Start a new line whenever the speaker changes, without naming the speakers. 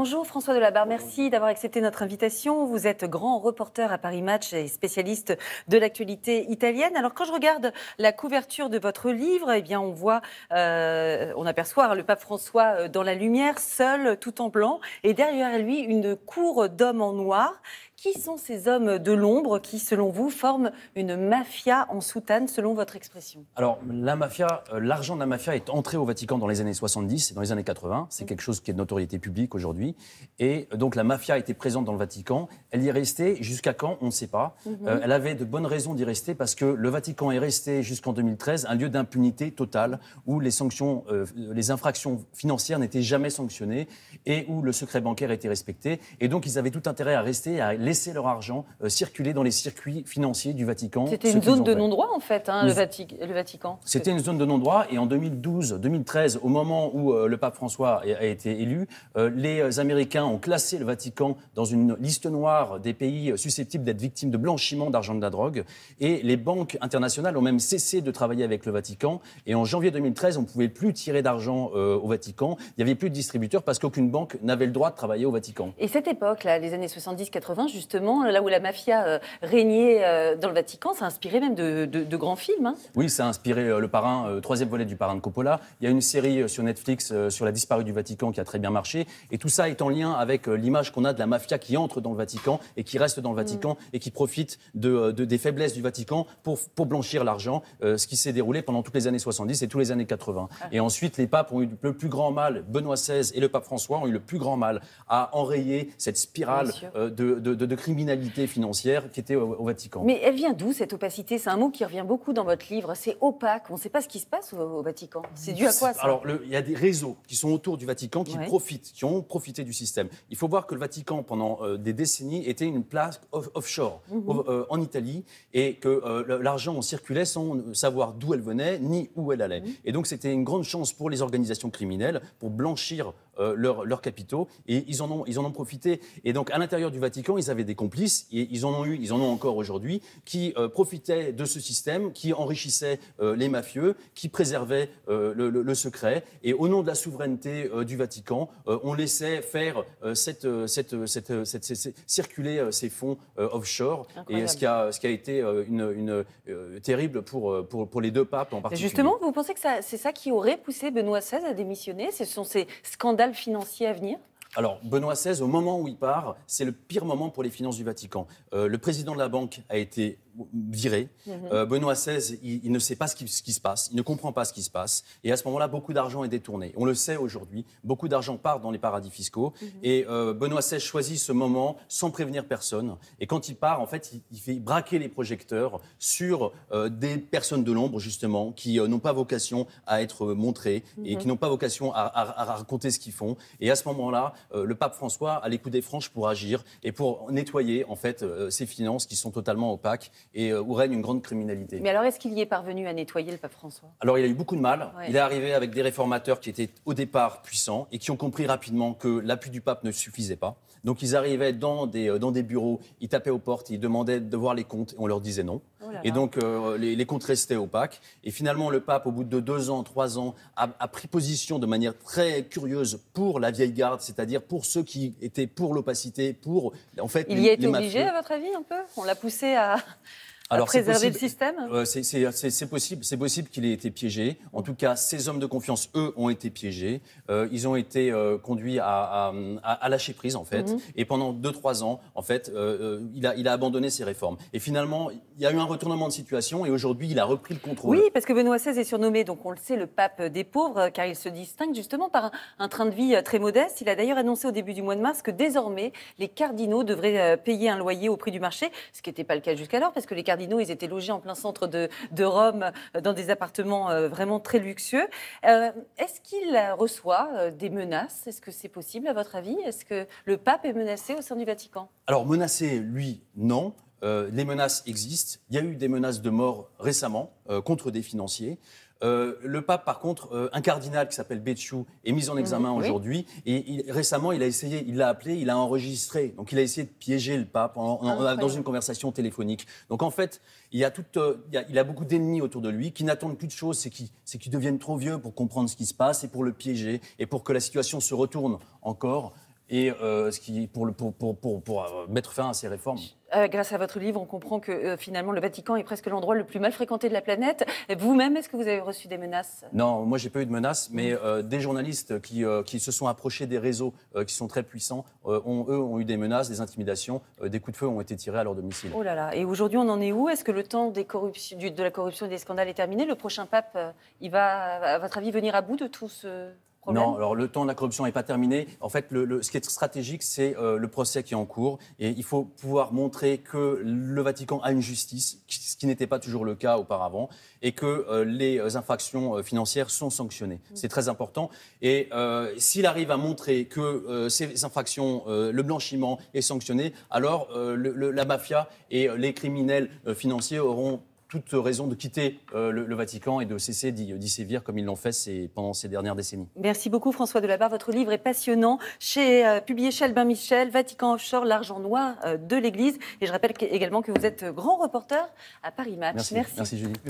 Bonjour François Delabarre, merci d'avoir accepté notre invitation. Vous êtes grand reporter à Paris Match et spécialiste de l'actualité italienne. Alors quand je regarde la couverture de votre livre, eh bien on voit, euh, on aperçoit le pape François euh, dans la lumière, seul, tout en blanc, et derrière lui une cour d'hommes en noir qui sont ces hommes de l'ombre qui, selon vous, forment une mafia en soutane, selon votre expression
Alors, la mafia, euh, l'argent de la mafia est entré au Vatican dans les années 70 et dans les années 80. C'est quelque chose qui est de notoriété publique aujourd'hui. Et euh, donc, la mafia était présente dans le Vatican. Elle y est restée jusqu'à quand On ne sait pas. Mhm. Euh, elle avait de bonnes raisons d'y rester parce que le Vatican est resté jusqu'en 2013 un lieu d'impunité totale où les sanctions, les infractions financières n'étaient jamais sanctionnées et où le secret bancaire était respecté. Et donc, ils avaient tout intérêt à rester, à laisser leur argent euh, circuler dans les circuits financiers du Vatican. C'était une zone de non-droit
en fait, hein, le, le, Vatican. C'était
une zone de non-droit et en 2012-2013, au moment où euh, le pape François a été élu, euh, les Américains ont classé le Vatican dans une liste noire des pays susceptibles d'être victimes de blanchiment d'argent de la drogue et les banques internationales ont même cessé de travailler avec le Vatican et en janvier 2013, on ne pouvait plus tirer d'argent au Vatican, il n'y avait plus de distributeurs parce qu'aucune banque n'avait le droit de travailler au Vatican.
Et cette époque là, les années 70-80, justement, euh, là où la mafia euh, régnait euh, dans le Vatican, ça a inspiré même de, grands films. Hein.
Oui, ça a inspiré Le Parrain, troisième volet du Parrain de Coppola. Il y a une série sur Netflix sur la disparue du Vatican qui a très bien marché. Et tout ça est en lien avec l'image qu'on a de la mafia qui entre dans le Vatican et qui reste dans le Vatican mm. et qui profite de, des faiblesses du Vatican pour, blanchir l'argent, ce qui s'est déroulé pendant toutes les années 70 et toutes les années 80. Ah. Et ensuite, les papes ont eu le plus grand mal, Benoît XVI et le pape François ont eu le plus grand mal à enrayer cette spirale de de criminalité financière qui était au, Vatican. Mais elle
vient d'où cette opacité C'est un mot qui revient beaucoup dans votre livre. C'est opaque. On ne sait pas ce qui se passe au, Vatican. C'est dû à quoi ça Alors,
il y a des réseaux qui sont autour du Vatican qui profitent, qui ont profité du système. Il faut voir que le Vatican, pendant euh, des décennies, était une place offshore mhm. euh, en Italie et que euh, l'argent circulait sans savoir d'où elle venait ni où elle allait. Mhm. Et donc, c'était une grande chance pour les organisations criminelles pour blanchir leurs leur capitaux et ils en ont, ils en ont profité. Et donc, à l'intérieur du Vatican, ils avaient des complices, et ils en ont eu, ils en ont encore aujourd'hui, qui euh, profitaient de ce système, qui enrichissaient euh, les mafieux, qui préservaient euh, le, secret, et au nom de la souveraineté du Vatican, on laissait faire circuler ces fonds offshore, et ce qui a, été terrible pour, pour, les deux papes en particulier. Justement,
vous pensez que c'est ça qui aurait poussé Benoît XVI à démissionner Ce sont ces scandales financiers à venir
alors, Benoît XVI, au moment où il part, c'est le pire moment pour les finances du Vatican. Euh, le président de la banque a été viré. Mhm. Euh, Benoît XVI, il, ne sait pas ce qui, se passe, il ne comprend pas ce qui se passe. Et à ce moment-là, beaucoup d'argent est détourné. On le sait aujourd'hui, beaucoup d'argent part dans les paradis fiscaux. Mhm. Et euh, Benoît XVI choisit ce moment sans prévenir personne. Et quand il part, en fait, il, fait braquer les projecteurs sur des personnes de l'ombre, justement, qui n'ont pas vocation à être montrées et mhm. qui n'ont pas vocation à raconter ce qu'ils font. Et à ce moment-là, euh, le pape François a les des franches pour agir et pour nettoyer en fait euh, ces finances qui sont totalement opaques et euh, où règne une grande criminalité. Mais
alors est-ce qu'il y est parvenu à nettoyer le pape François
Alors il a eu beaucoup de mal. Il est arrivé avec des réformateurs qui étaient au départ puissants et qui ont compris rapidement que l'appui du pape ne suffisait pas. Donc ils arrivaient dans des bureaux, ils tapaient aux portes, ils demandaient de voir les comptes et on leur disait non. Oh Et donc, euh, les, les, comptes restaient opaques. Et finalement, le pape, au bout de deux ans, trois ans, a, pris position de manière très curieuse pour la vieille garde, c'est-à-dire pour ceux qui étaient pour l'opacité, pour, en fait, Il y les, a été obligé, à
votre avis, un peu On l'a poussé à... Alors, préserver le système euh,
C'est possible, possible qu'il ait été piégé. En tout cas, ces hommes de confiance, eux, ont été piégés. Euh, ils ont été euh, conduits à, lâcher prise, en fait. Mhm. Et pendant 2-3 ans, en fait, il a, il, a, abandonné ses réformes. Et finalement, il y a eu un retournement de situation et aujourd'hui, il a repris le contrôle. Oui,
parce que Benoît XVI est surnommé, donc on le sait, le pape des pauvres, car il se distingue justement par un, un train de vie très modeste. Il a d'ailleurs annoncé au début du mois de mars que désormais, les cardinaux devraient payer un loyer au prix du marché, ce qui n'était pas le cas jusqu'alors, parce que les cardinaux ils étaient logés en plein centre de, Rome, euh, dans des appartements euh, vraiment très luxueux. Euh, est-ce qu'il reçoit des menaces Est-ce que c'est possible, à votre avis Est-ce que le pape est menacé au sein du Vatican
Alors, menacé, lui, non. les menaces existent. Il y a eu des menaces de mort récemment contre des financiers. Euh, le pape, par contre, euh, un cardinal qui s'appelle Béchou est mis en mhm. examen aujourd'hui. Et récemment, il a essayé, il l'a appelé, il a enregistré. Donc, il a essayé de piéger le pape dans une conversation téléphonique. Donc, en fait, euh, il, a, beaucoup d'ennemis autour de lui qui n'attendent plus de choses. C'est qu'ils deviennent trop vieux pour comprendre ce qui se passe et pour le piéger et pour que la situation se retourne encore et euh, ce qui, pour, pour, euh, mettre fin à ces réformes.
Euh, grâce à votre livre, on comprend que finalement le Vatican est presque l'endroit le plus mal fréquenté de la planète. Vous-même, est-ce que vous avez reçu des menaces
Non, moi j'ai pas eu de menaces, mais des journalistes qui, se sont approchés des réseaux qui sont très puissants, ont, eux ont eu des menaces, des intimidations, des coups de feu ont été tirés à leur domicile.
Oh là là, et aujourd'hui on en est où Est-ce que le temps des de la corruption et des scandales est terminé Le prochain pape, il va, à votre avis, venir à bout de tout ce...
Non, alors le temps de la corruption n'est pas terminé. En fait, le, ce qui est stratégique, c'est euh, le procès qui est en cours. Et il faut pouvoir montrer que le Vatican a une justice, ce qui n'était pas toujours le cas auparavant, et que euh, les euh, infractions financières sont sanctionnées. Mm. C'est très important. Et s'il arrive à montrer que ces infractions, le blanchiment est sanctionné, alors la mafia et les criminels financiers auront toute raison de quitter euh, le, Vatican et de cesser d'y sévir comme ils l'ont fait ces, pendant ces dernières décennies.
Merci beaucoup François Delabarre. Votre livre est passionnant, chez, euh, publié chez Albin Michel, Vatican Offshore, l'argent noir euh, de l'Église. Et je rappelle également que vous êtes grand reporter à Paris Match. Merci, merci, merci Julie.